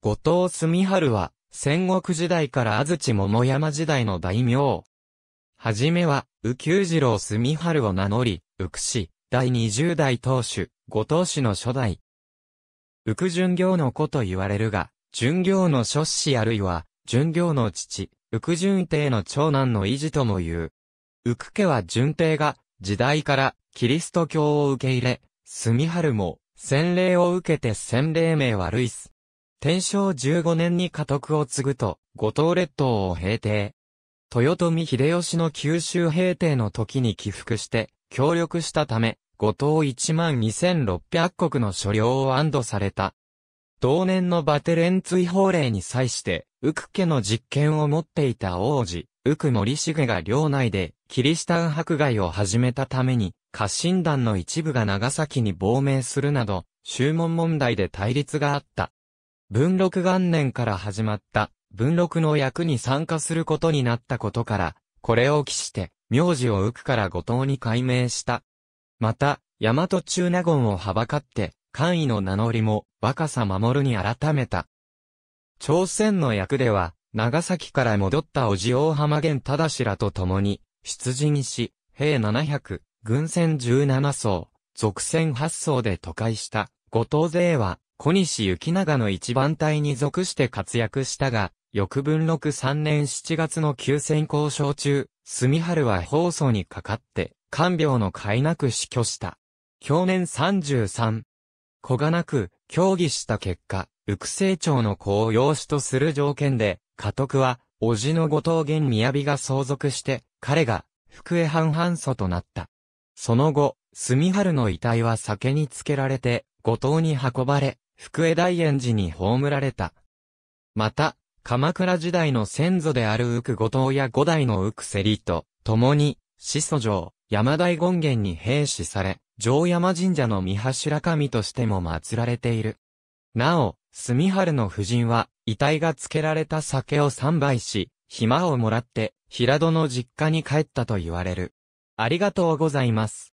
後藤住春は、戦国時代から安土桃山時代の大名。はじめは、右久次郎住春を名乗り、浮久氏、第20代当主、後藤氏の初代。浮久巡業の子と言われるが、巡業の諸子あるいは、巡業の父、浮久巡帝の長男の維持とも言う。浮久家は巡帝が、時代から、キリスト教を受け入れ、住春も、洗礼を受けて洗礼名はルイス。天正15年に家督を継ぐと、五島列島を平定。豊臣秀吉の九州平定の時に起伏して、協力したため、五島1万2600国の所領を安堵された。同年のバテレン追放令に際して、ウク家の実権を持っていた王子、ウク森重が領内で、キリシタン迫害を始めたために、家臣団の一部が長崎に亡命するなど、宗門問題で対立があった。文禄元年から始まった文禄の役に参加することになったことから、これを期して、名字を浮くから後藤に改名した。また、大和中納言をはばかって、官位の名乗りも若さ守るに改めた。朝鮮の役では、長崎から戻ったおじ大浜源忠らと共に、出陣し、兵700、軍船17艘、俗船8艘で都会した、後藤勢は、小西幸長の一番隊に属して活躍したが、翌文六三年七月の休戦交渉中、住春は放送にかかって、看病の甲斐なく死去した。去年三十三。子がなく、協議した結果、育成長の子を養子とする条件で、家督は、叔父の後藤源雅が相続して、彼が、福江藩藩祖となった。その後、住春の遺体は酒につけられて、後藤に運ばれ、福江大円寺に葬られた。また、鎌倉時代の先祖である右後藤や五代の久セリと、共に、始祖城、山大権現に兵士され、城山神社の三柱神としても祀られている。なお、住春の夫人は、遺体が付けられた酒を参拝し、暇をもらって、平戸の実家に帰ったと言われる。ありがとうございます。